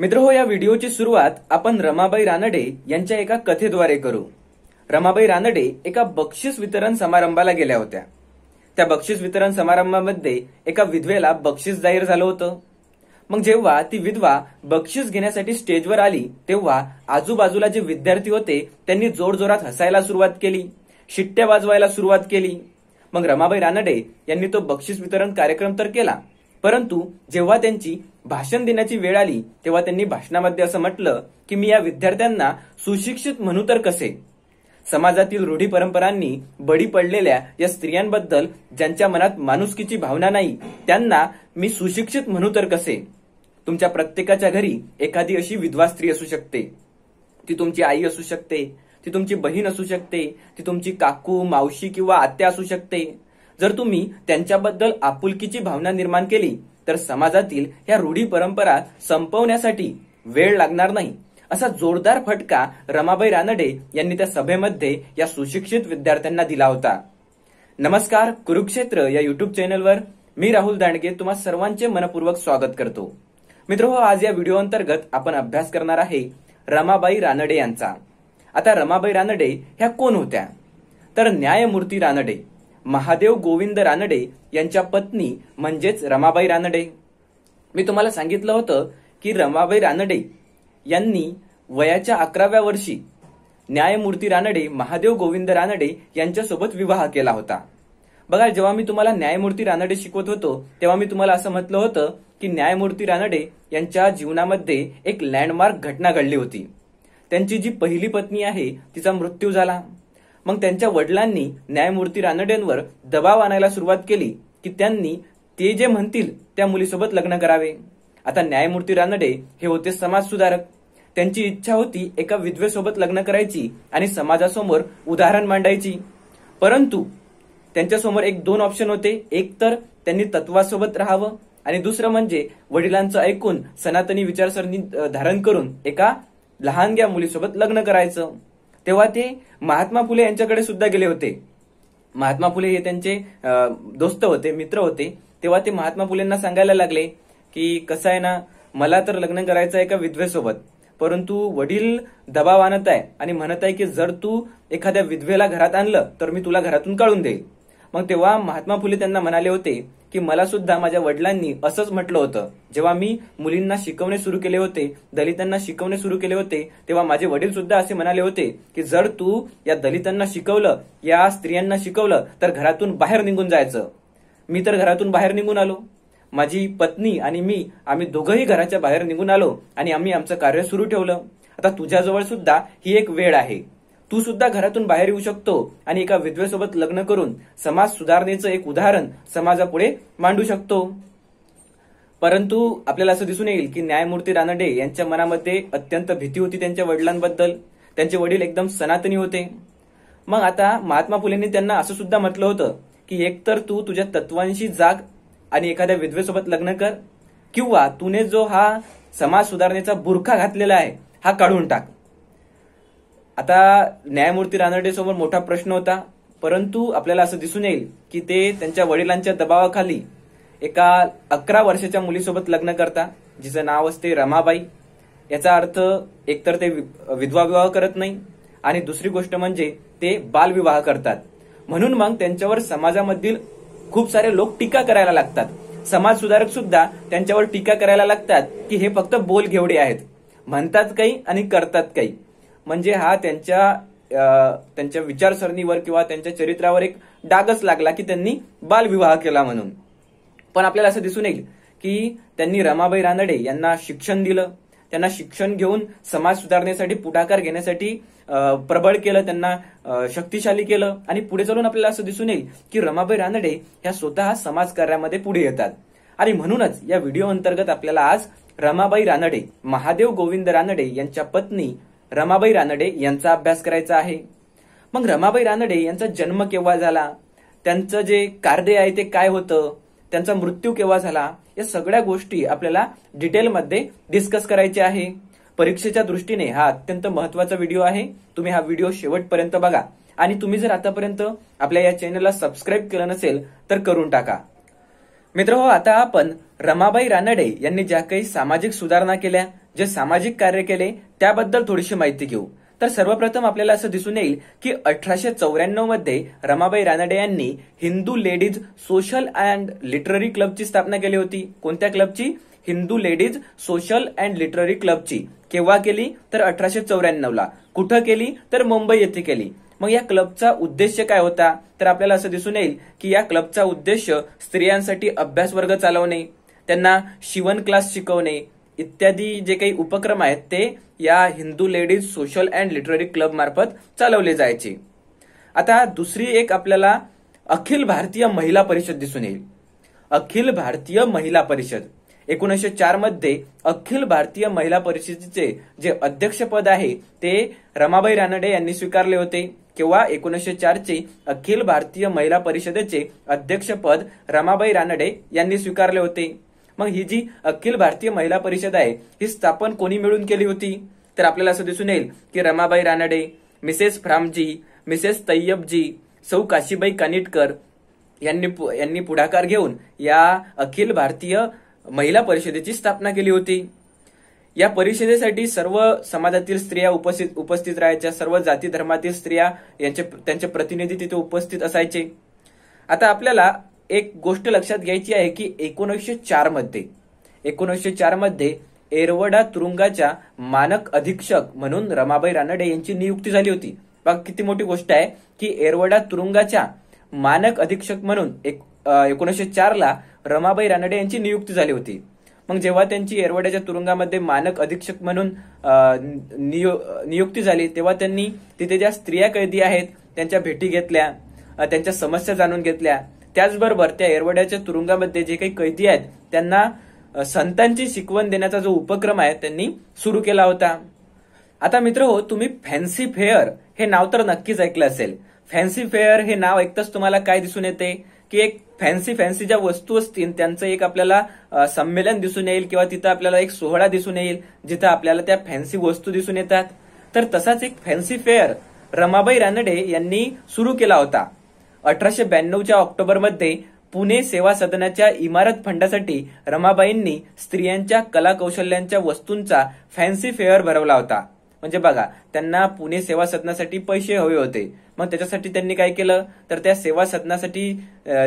मित्र हो या व्हिडिओची सुरुवात आपण रमाबाई रानडे यांच्या एका कथेद्वारे करू रमाबाई रानडे एका बक्षीस वितरण समारंभाला गेल्या होत्या त्या बक्षीस वितरण समारंभामध्ये एका विधवेला बक्षीस जाहीर झालं होतं मग जेव्हा ती विधवा बक्षीस घेण्यासाठी स्टेजवर आली तेव्हा आजूबाजूला जे विद्यार्थी होते त्यांनी जोरजोरात हसायला सुरुवात केली शिट्ट्या वाजवायला सुरुवात केली मग रमाबाई रानडे यांनी तो बक्षीस वितरण कार्यक्रम तर केला परंतु जेव्हा त्यांची भाषण देण्याची वेळ आली तेव्हा त्यांनी भाषणामध्ये असं म्हटलं की मी या विद्यार्थ्यांना सुशिक्षित म्हणू तर कसे समाजातील रूढी परंपरांनी बडी पडलेल्या या स्त्रियांबद्दल ज्यांच्या मनात माणुसकीची भावना नाही त्यांना मी सुशिक्षित म्हणू तर कसे तुमच्या प्रत्येकाच्या घरी एखादी अशी विधवा स्त्री असू शकते ती तुमची आई असू शकते ती तुमची बहीण असू शकते ती तुमची काकू मावशी किंवा आत्या असू शकते जर तुम्ही त्यांच्याबद्दल आपुलकीची भावना निर्माण केली तर समाजातील ह्या रूढी परंपरा संपवण्यासाठी वेळ लागणार नाही असा जोरदार फटका रमाबाई रानडे यांनी त्या सभेमध्ये या सुशिक्षित विद्यार्थ्यांना दिला होता नमस्कार कुरुक्षेत्र या युट्यूब चॅनलवर मी राहुल दांडगे तुम्हाला सर्वांचे मनपूर्वक स्वागत करतो मित्र आज या व्हिडिओ अंतर्गत आपण अभ्यास करणार आहे रमाबाई रानडे यांचा आता रमाबाई रानडे ह्या कोण होत्या तर न्यायमूर्ती रानडे महादेव गोविंद रानडे यांच्या पत्नी म्हणजेच रमाबाई रानडे मी तुम्हाला सांगितलं होतं की रमाबाई रानडे यांनी वयाच्या अकराव्या वर्षी न्यायमूर्ती रानडे महादेव गोविंद रानडे यांच्यासोबत विवाह केला होता बघा जेव्हा मी तुम्हाला न्यायमूर्ती रानडे शिकवत होतो तेव्हा मी तुम्हाला असं म्हटलं होतं की न्यायमूर्ती रानडे यांच्या जीवनामध्ये एक लँडमार्क घटना घडली होती त्यांची जी पहिली पत्नी आहे तिचा मृत्यू झाला मग त्यांच्या वडिलांनी न्यायमूर्ती रानडेंवर दबाव आणायला सुरुवात केली की त्यांनी ते जे म्हणतील त्या मुलीसोबत लग्न करावे आता न्यायमूर्ती रानडे हे होते समाजसुधारक त्यांची इच्छा होती एका विधवेसोबत लग्न करायची आणि समाजासमोर उदाहरण मांडायची परंतु त्यांच्यासमोर एक दोन ऑप्शन होते एक तर त्यांनी तत्वासोबत राहावं आणि दुसरं म्हणजे वडिलांचं ऐकून सनातनी विचारसरणी धारण करून एका लहानग्या मुलीसोबत लग्न करायचं तेव्हा ते महात्मा फुले यांच्याकडे सुद्धा गेले होते महात्मा फुले हे त्यांचे दोस्त होते मित्र होते तेव्हा ते महात्मा फुलेंना सांगायला लागले की कसं आहे ना मला तर लग्न करायचं आहे का विधवेसोबत परंतु वडील दबाव आणत आहे आणि म्हणत आहे की जर तू एखाद्या विधवेला घरात आणलं तर मी तुला घरातून काढून देईल मग तेव्हा महात्मा फुले त्यांना म्हणाले होते की मला सुद्धा माझ्या वडिलांनी असंच म्हटलं होतं जेव्हा मी मुलींना शिकवणे सुरू केले होते दलितांना शिकवणे सुरू केले होते तेव्हा माझे वडील सुद्धा असे म्हणाले होते की जर तू या दलितांना शिकवलं या स्त्रियांना शिकवलं तर घरातून बाहेर निघून जायचं मी तर घरातून बाहेर निघून आलो माझी पत्नी आणि मी आम्ही दोघंही घराच्या बाहेर निघून आलो आणि आम्ही आमचं कार्य सुरू ठेवलं आता तुझ्याजवळ सुद्धा ही एक वेळ आहे तू सुद्धा घरातून बाहेर येऊ शकतो आणि एका विधवेसोबत लग्न करून समाज सुधारणेचं एक उदाहरण समाजापुढे मांडू शकतो परंतु आपल्याला असं दिसून येईल की न्यायमूर्ती रानडे यांच्या मनामध्ये अत्यंत भीती होती त्यांच्या वडिलांबद्दल त्यांचे वडील एकदम सनातनी होते मग आता महात्मा फुलेंनी त्यांना असं सुद्धा म्हटलं होतं की एकतर तू तुझ्या तत्वांशी जाग आणि एखाद्या विधवेसोबत लग्न कर किंवा तुने जो हा समाज सुधारणेचा बुरखा घातलेला आहे हा काढून टाक आता न्यायमूर्ती समोर मोठा प्रश्न होता परंतु आपल्याला असं दिसून येईल की ते त्यांच्या वडिलांच्या दबावाखाली एका अकरा वर्षाच्या मुलीसोबत लग्न करता जिचं नाव असते रमाबाई याचा अर्थ एकतर ते विधवा विवाह करत नाही आणि दुसरी गोष्ट म्हणजे ते बालविवाह करतात म्हणून मग त्यांच्यावर समाजामधील खूप सारे लोक टीका करायला लागतात समाज सुधारक सुद्धा त्यांच्यावर टीका करायला लागतात की हे फक्त बोल घेवडे आहेत म्हणतात काही आणि करतात काही म्हणजे हा त्यांच्या त्यांच्या विचारसरणीवर किंवा त्यांच्या चरित्रावर एक डागच लागला की त्यांनी बालविवाह केला म्हणून पण आपल्याला असं दिसून येईल की त्यांनी रमाबाई रानडे यांना शिक्षण दिलं त्यांना शिक्षण घेऊन समाज सुधारण्यासाठी पुढाकार घेण्यासाठी प्रबळ केलं त्यांना शक्तिशाली केलं आणि पुढे चालून आपल्याला असं दिसून येईल की रमाबाई रानडे ह्या स्वतः समाजकार्यामध्ये पुढे येतात आणि म्हणूनच या व्हिडिओ अंतर्गत आपल्याला आज रमाबाई रानडे महादेव गोविंद रानडे यांच्या पत्नी रमाबाई रानडे यांचा अभ्यास करायचा आहे मग रमाबाई रानडे यांचा जन्म केव्हा झाला त्यांचं जे कार्य आहे ते काय होतं त्यांचा मृत्यू केव्हा झाला या सगळ्या गोष्टी आपल्याला डिटेलमध्ये डिस्कस करायचे आहे परीक्षेच्या दृष्टीने हा अत्यंत महत्वाचा व्हिडिओ आहे तुम्ही हा व्हिडिओ शेवटपर्यंत बघा आणि तुम्ही जर आतापर्यंत आपल्या या चॅनलला सबस्क्राईब केलं नसेल तर करून टाका मित्र हो आता आपण रमाबाई रानडे यांनी ज्या काही सामाजिक सुधारणा केल्या जे सामाजिक कार्य केले त्याबद्दल थोडीशी माहिती घेऊ तर सर्वप्रथम आपल्याला असं दिसून येईल की अठराशे चौऱ्याण्णव मध्ये रमाबाई रानडे यांनी Hindu ladies social and literary क्लबची स्थापना केली होती कोणत्या क्लबची Hindu ladies social and literary क्लबची केव्हा केली तर अठराशे चौऱ्याण्णवला कुठं केली तर मुंबई येथे केली मग या क्लबचा उद्देश काय होता तर आपल्याला असं दिसून येईल की या क्लबचा उद्देश स्त्रियांसाठी अभ्यास वर्ग चालवणे त्यांना शिवण क्लास शिकवणे इत्यादी जे काही उपक्रम आहेत ते या Hindu ladies social and literary club मार्फत चालवले जायचे आता दुसरी एक आपल्याला अखिल भारतीय महिला परिषद दिसून येईल अखिल भारतीय महिला परिषद एकोणीसशे चार मध्ये अखिल भारतीय महिला परिषदेचे जे अध्यक्षपद आहे ते रमाबाई रानडे यांनी स्वीकारले होते किंवा एकोणीसशे चारचे अखिल भारतीय महिला परिषदेचे अध्यक्षपद रमाबाई रानडे यांनी स्वीकारले होते मग ही जी अखिल भारतीय महिला परिषद आहे ही स्थापन कोणी मिळून केली होती तर आपल्याला असं दिसून येईल की रमाबाई रानडे मिसेस फ्रामजी मिसेस तय्यबजी सौ काशीबाई कानिटकर यांनी यांनी पुढाकार घेऊन या अखिल भारतीय महिला परिषदेची स्थापना केली होती या परिषदेसाठी सर्व समाजातील स्त्रिया उपस्थित उपस्थित राहायच्या सर्व जाती धर्मातील स्त्रिया यांचे त्यांचे प्रतिनिधी तिथे उपस्थित असायचे आता आपल्याला एक गोष्ट लक्षात घ्यायची आहे की एकोणीसशे चार मध्ये एकोणीसशे चार मध्ये एरवडा तुरुंगाच्या मानक अधीक्षक म्हणून रमाबाई रानडे यांची नियुक्ती झाली होती बघा किती मोठी गोष्ट आहे की एरवडा तुरुंगाच्या मानक अधीक्षक म्हणून एक चार ला रमाबाई रानडे यांची नियुक्ती झाली होती मग जेव्हा त्यांची एरवड्याच्या तुरुंगामध्ये मानक अधीक्षक म्हणून नियुक्ती झाली तेव्हा त्यांनी तिथे ज्या स्त्रिया कैदी आहेत त्यांच्या भेटी घेतल्या त्यांच्या समस्या जाणून घेतल्या त्याचबरोबर त्या येरवड्याच्या तुरुंगामध्ये जे काही कैदी आहेत त्यांना संतांची शिकवण देण्याचा जो उपक्रम आहे त्यांनी सुरू केला होता आता मित्र हो तुम्ही फॅन्सी फेअर हे नाव तर नक्कीच ऐकलं असेल फॅन्सी फेअर हे नाव ऐकताच तुम्हाला काय दिसून येते की एक फॅन्सी फॅन्सी ज्या वस्तू असतील त्यांचं एक आपल्याला संमेलन दिसून येईल किंवा तिथं आपल्याला एक सोहळा दिसून येईल जिथं आपल्याला त्या फॅन्सी वस्तू दिसून येतात तर तसाच एक फॅन्सी फेअर रमाबाई रानडे यांनी सुरू केला होता अठराशे ब्याण्णवच्या ऑक्टोबरमध्ये पुणे सेवा सदनाच्या इमारत फंडासाठी रमाबाईंनी स्त्रियांच्या कलाकौशल्यांच्या वस्तूंचा फॅन्सी फेअर भरवला होता म्हणजे बघा त्यांना पुणे सेवा सदनासाठी पैसे हवे होते मग त्याच्यासाठी त्यांनी काय केलं तर त्या सेवा सदनासाठी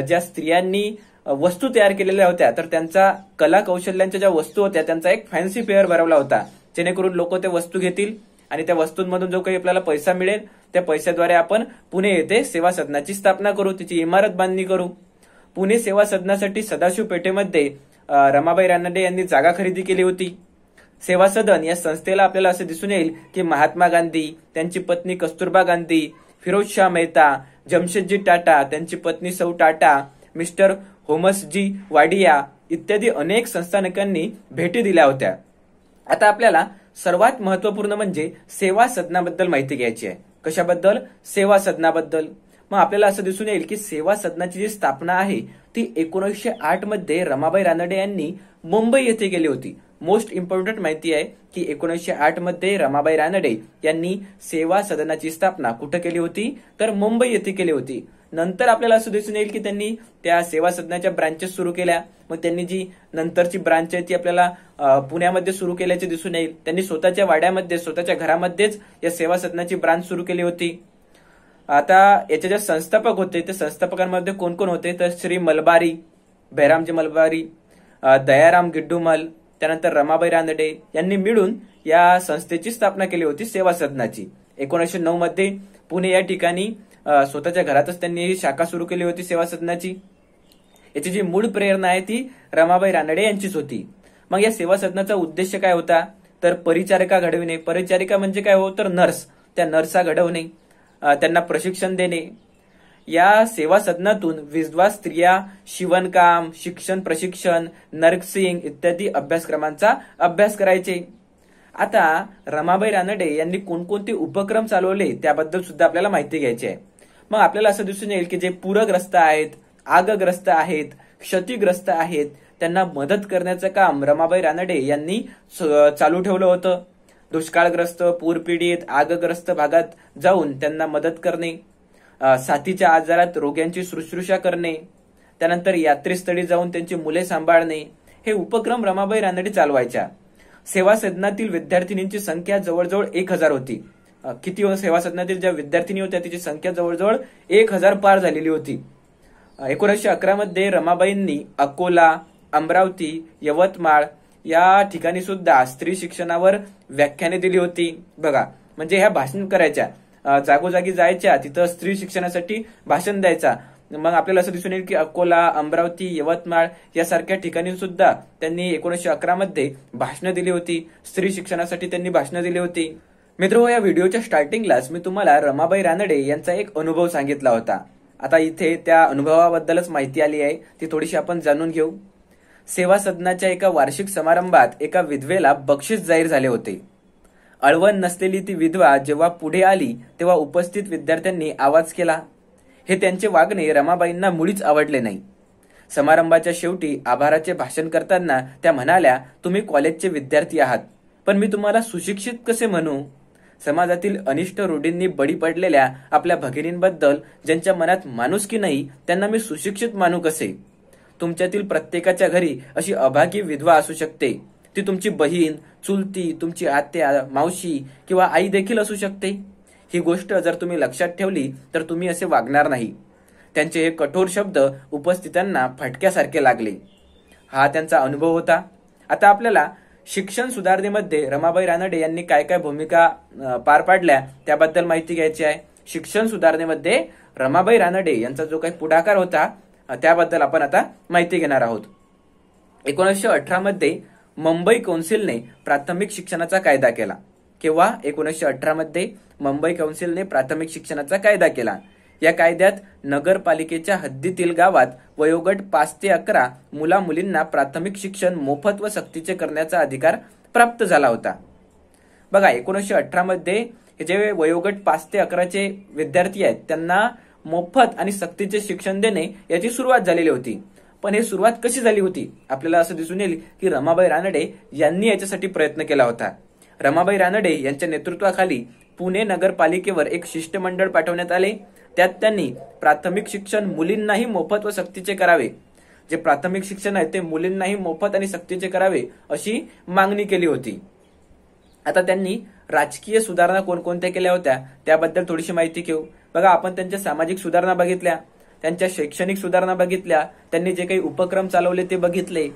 ज्या स्त्रियांनी वस्तू तयार केलेल्या होत्या तर त्यांचा कला कौशल्यांच्या ज्या वस्तू होत्या त्यांचा एक फॅन्सी फेअर भरवला होता जेणेकरून लोक ते वस्तू घेतील आणि त्या वस्तूंमधून जो काही आपल्याला पैसा मिळेल त्या पैशाद्वारे आपण पुणे येथे सेवा सदनाची स्थापना करू तिची इमारत बांधणी करू पुणे सेवा सदनासाठी सदाशिव पेठेमध्ये रमाबाई रानडे यांनी जागा खरेदी केली होती सेवा सदन या संस्थेला आपल्याला असं दिसून येईल की महात्मा गांधी त्यांची पत्नी कस्तुरबा गांधी फिरोजशाह मेहता जमशेदजी टाटा त्यांची पत्नी सौ टाटा मिस्टर होमसजी वाडिया इत्यादी अनेक संस्थानकांनी भेटी दिल्या होत्या आता आपल्याला सर्वात महत्वपूर्ण म्हणजे सेवा सदनाबद्दल माहिती घ्यायची आहे कशाबद्दल सेवा सदनाबद्दल मग आपल्याला असं दिसून येईल की सेवा सदनाची जी स्थापना आहे ती एकोणीसशे आठ मध्ये रमाबाई रानडे यांनी मुंबई येथे केली होती मोस्ट इम्पॉर्टंट माहिती आहे की एकोणीसशे आठ मध्ये रमाबाई रानडे यांनी सेवा सदनाची स्थापना कुठे केली होती तर मुंबई येथे केली होती नंतर आपल्याला असं दिसून येईल की त्यांनी त्या सेवा सदनाच्या ब्रांचेस सुरू केल्या मग त्यांनी जी नंतरची ब्रांच आहे ती आपल्याला पुण्यामध्ये सुरू केल्याचे दिसून येईल त्यांनी स्वतःच्या वाड्यामध्ये स्वतःच्या घरामध्येच या सेवा सदनाची ब्रांच सुरू केली होती आता याचे जे संस्थापक होते ते संस्थापकांमध्ये कोण कोण होते तर श्री मलबारी बैरामजी मलबारी दयाराम गिड्डूमल त्यानंतर रमाबाई रानडे यांनी मिळून या संस्थेची स्थापना केली होती सेवा सदनाची एकोणीसशे नऊ मध्ये पुणे या ठिकाणी स्वतःच्या घरातच त्यांनी ही शाखा सुरू केली होती सेवा सदनाची याची जी मूळ प्रेरणा आहे ती रमाबाई रानडे यांचीच होती मग या सेवा सदनाचा उद्देश काय होता तर परिचारिका घडविणे परिचारिका म्हणजे काय हो तर नर्स त्या नर्सा घडवणे त्यांना प्रशिक्षण देणे या सेवा सदनातून विधवा स्त्रिया शिवणकाम शिक्षण प्रशिक्षण नर्सिंग इत्यादी अभ्यासक्रमांचा अभ्यास करायचे आता रमाबाई रानडे यांनी कोणकोणते उपक्रम चालवले त्याबद्दल सुद्धा आपल्याला माहिती घ्यायची आहे मग आपल्याला असं दिसून येईल की जे पूरग्रस्त आहेत आगग्रस्त आहेत क्षतिग्रस्त आहेत त्यांना मदत करण्याचं काम रमाबाई रानडे यांनी चालू ठेवलं होतं दुष्काळग्रस्त पूरपीडित आगग्रस्त भागात जाऊन त्यांना मदत करणे साथीच्या आजारात रोग्यांची शुश्रुषा करणे त्यानंतर यात्रेस्थळी जाऊन त्यांची मुले सांभाळणे हे उपक्रम रमाबाई रानडे चालवायच्या सेवा सदनातील विद्यार्थिनींची संख्या जवळजवळ एक हजार होती किती सेवा सदनातील ज्या विद्यार्थिनी होत्या तिची संख्या जवळजवळ एक हजार पार झालेली होती एकोणीसशे मध्ये रमाबाईंनी अकोला अमरावती यवतमाळ या ठिकाणी सुद्धा स्त्री शिक्षणावर व्याख्याने दिली होती बघा म्हणजे ह्या भाषण करायच्या जागोजागी जायच्या तिथं स्त्री शिक्षणासाठी भाषण द्यायचा मग आपल्याला असं दिसून येईल की अकोला अमरावती यवतमाळ यासारख्या ठिकाणी सुद्धा त्यांनी एकोणीसशे अकरामध्ये भाषणं दिली होती स्त्री शिक्षणासाठी त्यांनी भाषणं दिली होती मित्रो या व्हिडिओच्या स्टार्टिंगलाच मी तुम्हाला रमाबाई रानडे यांचा एक अनुभव सांगितला होता आता इथे त्या अनुभवाबद्दलच माहिती आली आहे ती थोडीशी आपण जाणून घेऊ सेवा सदनाच्या एका वार्षिक समारंभात एका विधवेला बक्षीस जाहीर झाले होते अळवण नसलेली ती विधवा जेव्हा पुढे आली तेव्हा उपस्थित विद्यार्थ्यांनी आवाज केला हे त्यांचे वागणे रमाबाईंना मुळीच आवडले नाही समारंभाच्या शेवटी आभाराचे भाषण करताना त्या म्हणाल्या तुम्ही कॉलेजचे विद्यार्थी आहात पण मी तुम्हाला सुशिक्षित कसे म्हणू समाजातील अनिष्ट रूढींनी बळी पडलेल्या आपल्या भगिनींबद्दल ज्यांच्या मनात माणूस की नाही त्यांना मी सुशिक्षित मानू कसे तुमच्यातील प्रत्येकाच्या घरी अशी अभागी विधवा असू शकते ती तुमची बहीण चुलती तुमची आत्या मावशी किंवा आई देखील असू शकते ही गोष्ट जर तुम्ही लक्षात ठेवली तर तुम्ही असे वागणार नाही त्यांचे हे कठोर शब्द उपस्थितांना फटक्यासारखे लागले हा त्यांचा अनुभव होता आता आपल्याला शिक्षण सुधारणेमध्ये रमाबाई रानडे यांनी काय काय भूमिका पार पाडल्या त्याबद्दल माहिती घ्यायची आहे शिक्षण सुधारणेमध्ये रमाबाई रानडे यांचा जो काही पुढाकार होता त्याबद्दल आपण आता माहिती घेणार आहोत एकोणीसशे अठरा मध्ये मुंबई कौन्सिलने प्राथमिक शिक्षणाचा कायदा केला किंवा एकोणीसशे अठरा मध्ये मुंबई कौन्सिलने प्राथमिक शिक्षणाचा कायदा केला या कायद्यात नगरपालिकेच्या हद्दीतील गावात वयोगट पाच ते अकरा मुला मुलींना प्राथमिक शिक्षण मोफत व सक्तीचे करण्याचा अधिकार प्राप्त झाला होता बघा एकोणीसशे मध्ये हे जे वयोगट पाच ते अकराचे विद्यार्थी आहेत त्यांना मोफत आणि सक्तीचे शिक्षण देणे याची सुरुवात झालेली होती पण हे सुरुवात कशी झाली होती आपल्याला असं दिसून येईल की रमाबाई रानडे यांनी याच्यासाठी प्रयत्न केला होता रमाबाई रानडे यांच्या नेतृत्वाखाली पुणे नगरपालिकेवर एक शिष्टमंडळ पाठवण्यात आले त्यात त्यांनी प्राथमिक शिक्षण मुलींनाही मोफत व सक्तीचे करावे जे प्राथमिक शिक्षण आहे ते मुलींनाही मोफत आणि सक्तीचे करावे अशी मागणी केली होती आता त्यांनी राजकीय सुधारणा कोणकोणत्या केल्या होत्या त्याबद्दल थोडीशी माहिती घेऊ बघा आपण त्यांच्या सामाजिक सुधारणा बघितल्या त्यांच्या शैक्षणिक सुधारणा बघितल्या त्यांनी जे काही उपक्रम चालवले ते बघितले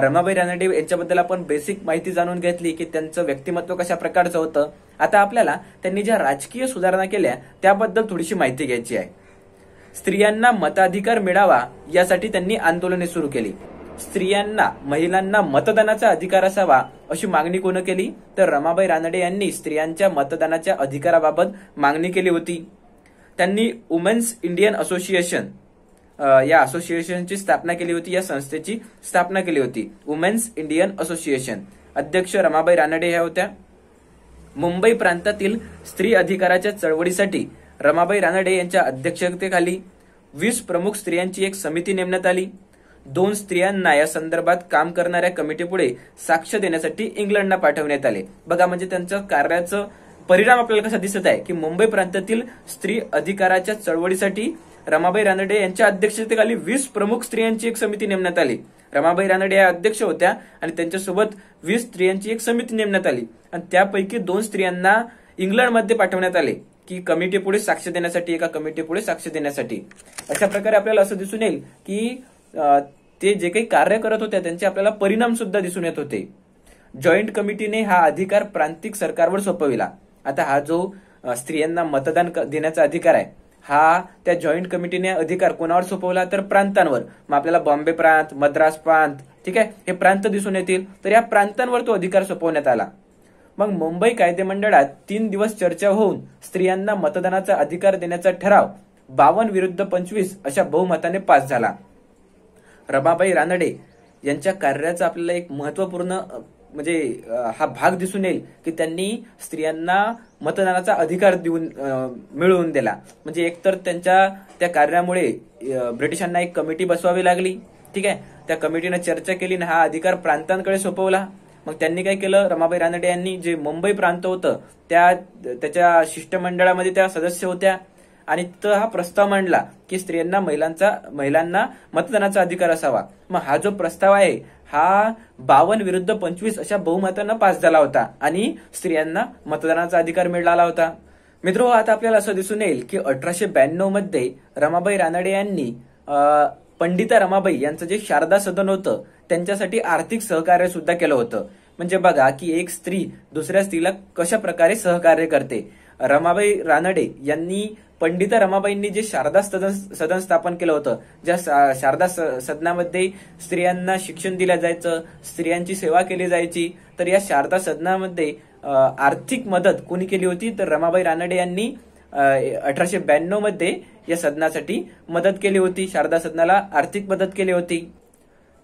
रमाबाई रानडे यांच्याबद्दल आपण बेसिक माहिती जाणून घेतली की त्यांचं व्यक्तिमत्व कशा प्रकारचं होतं आता आपल्याला त्यांनी ज्या राजकीय सुधारणा केल्या त्याबद्दल थोडीशी माहिती घ्यायची आहे स्त्रियांना मताधिकार मिळावा यासाठी त्यांनी आंदोलने सुरू केली स्त्रियांना महिलांना मतदानाचा अधिकार असावा अशी मागणी कोण केली तर रमाबाई रानडे यांनी स्त्रियांच्या मतदानाच्या अधिकाराबाबत मागणी केली होती त्यांनी वुमेन्स इंडियन असोसिएशन या असोसिएशनची स्थापना केली होती या संस्थेची स्थापना केली होती वुमेन्स इंडियन असोसिएशन अध्यक्ष रमाबाई रानडे ह्या होत्या मुंबई प्रांतातील स्त्री अधिकाराच्या चळवळीसाठी रमाबाई रानडे यांच्या अध्यक्षतेखाली वीस प्रमुख स्त्रियांची एक समिती नेमण्यात आली दोन स्त्रियांना या संदर्भात काम करणाऱ्या कमिटीपुढे साक्ष देण्यासाठी इंग्लंडला पाठवण्यात आले बघा म्हणजे त्यांचं कार्याचं परिणाम आपल्याला कसा दिसत आहे की मुंबई प्रांतातील स्त्री अधिकाराच्या चळवळीसाठी रमाबाई रानडे यांच्या अध्यक्षतेखाली वीस प्रमुख स्त्रियांची एक समिती नेमण्यात आली रमाबाई रानडे या अध्यक्ष होत्या आणि त्यांच्यासोबत वीस स्त्रियांची एक समिती नेमण्यात आली आणि त्यापैकी दोन स्त्रियांना इंग्लंडमध्ये पाठवण्यात आले की कमिटी पुढे साक्ष देण्यासाठी एका कमिटी पुढे साक्ष देण्यासाठी अशा प्रकारे आपल्याला असं दिसून येईल की ते जे काही कार्य करत होते त्यांचे आपल्याला परिणाम सुद्धा दिसून येत होते जॉईंट कमिटीने हा अधिकार प्रांतिक सरकारवर सोपविला आता हा जो स्त्रियांना मतदान देण्याचा अधिकार आहे हा त्या जॉईंट कमिटीने अधिकार कोणावर सोपवला तर प्रांतांवर मग आपल्याला बॉम्बे प्रांत मद्रास प्रांत ठीक आहे हे प्रांत दिसून येतील तर या प्रांतांवर तो अधिकार सोपवण्यात आला मग मुंबई कायदे मंडळात तीन दिवस चर्चा होऊन स्त्रियांना मतदानाचा अधिकार देण्याचा ठराव बावन विरुद्ध पंचवीस अशा बहुमताने पास झाला रमाबाई रानडे यांच्या कार्याचा आपल्याला एक महत्वपूर्ण म्हणजे हा भाग दिसून येईल की त्यांनी स्त्रियांना मतदानाचा अधिकार देऊन मिळवून दिला म्हणजे एकतर त्यांच्या त्या कार्यामुळे ब्रिटिशांना एक कमिटी बसवावी लागली ठीक आहे त्या कमिटीनं चर्चा केली आणि हा अधिकार प्रांतांकडे सोपवला मग त्यांनी काय केलं रमाबाई रानडे यांनी जे मुंबई प्रांत होतं त्या त्याच्या शिष्टमंडळामध्ये त्या सदस्य होत्या आणि तो हा प्रस्ताव मांडला की स्त्रियांना महिलांचा महिलांना मतदानाचा अधिकार असावा मग हा जो प्रस्ताव आहे हा बावन विरुद्ध पंचवीस अशा बहुमतानं पास झाला होता आणि स्त्रियांना मतदानाचा अधिकार मिळाला होता मित्र आता आपल्याला असं दिसून येईल की अठराशे ब्याण्णव मध्ये रमाबाई रानडे यांनी पंडिता रमाबाई यांचं जे शारदा सदन होतं त्यांच्यासाठी आर्थिक सहकार्य सुद्धा केलं होतं म्हणजे बघा की एक स्त्री दुसऱ्या स्त्रीला कशा प्रकारे सहकार्य करते रमाबाई रानडे यांनी पंडिता रमाबाईंनी जे शारदा सदन सदन स्थापन केलं होतं ज्या शारदा सदनामध्ये स्त्रियांना शिक्षण दिलं जायचं स्त्रियांची सेवा केली जायची तर या शारदा सदनामध्ये आर्थिक मदत कोणी केली होती तर रमाबाई रानडे यांनी अठराशे ब्याण्णव मध्ये या सदनासाठी मदत केली होती शारदा सदनाला आर्थिक मदत केली होती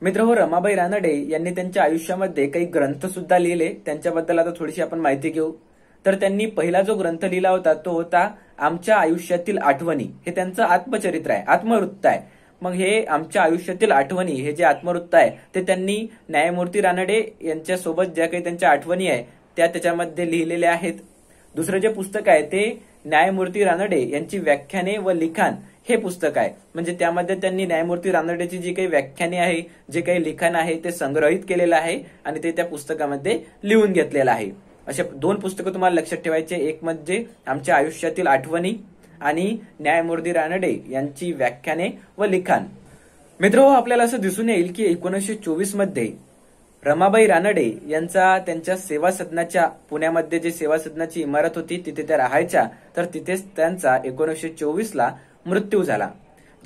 मित्र हो रमाबाई रानडे यांनी त्यांच्या आयुष्यामध्ये काही ग्रंथ सुद्धा लिहिले त्यांच्याबद्दल आता थोडीशी आपण माहिती घेऊ तर त्यांनी पहिला जो ग्रंथ लिहिला होता तो होता आमच्या आयुष्यातील आठवणी हे त्यांचं आत्मचरित्र आहे आत्मवृत्त आहे मग हे आमच्या आयुष्यातील आठवणी हे जे आत्मवृत्त आहे ते त्यांनी न्यायमूर्ती रानडे यांच्यासोबत ज्या काही त्यांच्या आठवणी आहे त्या त्याच्यामध्ये लिहिलेल्या आहेत दुसरं जे पुस्तक आहे ते न्यायमूर्ती रानडे यांची व्याख्याने व लिखाण हे पुस्तक आहे म्हणजे त्यामध्ये त्यांनी न्यायमूर्ती रानडेची जी काही व्याख्याने आहे जे काही लिखाण आहे ते संग्रहित केलेलं आहे आणि ते त्या पुस्तकामध्ये लिहून घेतलेलं आहे अशा दोन पुस्तकं तुम्हाला लक्षात ठेवायचे एक म्हणजे आमच्या आयुष्यातील आठवणी आणि न्यायमूर्ती रानडे यांची व्याख्याने व लिखाण मित्र आपल्याला असं दिसून येईल की एकोणीसशे चोवीस मध्ये रमाबाई रानडे यांचा त्यांच्या सेवा सदनाच्या पुण्यामध्ये जे सेवा सदनाची इमारत होती तिथे त्या राहायच्या तर तिथेच त्यांचा एकोणीसशे चोवीस ला मृत्यू झाला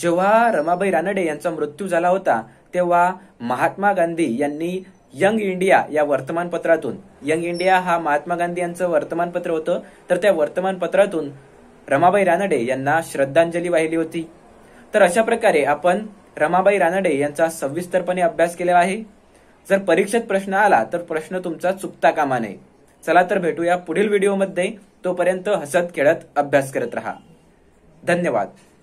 जेव्हा रमाबाई रानडे यांचा मृत्यू झाला होता तेव्हा महात्मा गांधी यांनी यंग इंडिया या वर्तमानपत्रातून यंग इंडिया हा महात्मा गांधी यांचं वर्तमानपत्र होतं तर त्या वर्तमानपत्रातून रमाबाई रानडे यांना श्रद्धांजली वाहिली होती तर अशा प्रकारे आपण रमाबाई रानडे यांचा सविस्तरपणे अभ्यास केलेला आहे जर परीक्षेत प्रश्न आला तर प्रश्न तुमचा चुकता कामा नये चला तर भेटूया पुढील व्हिडिओमध्ये तोपर्यंत हसत खेळत अभ्यास करत राहा धन्यवाद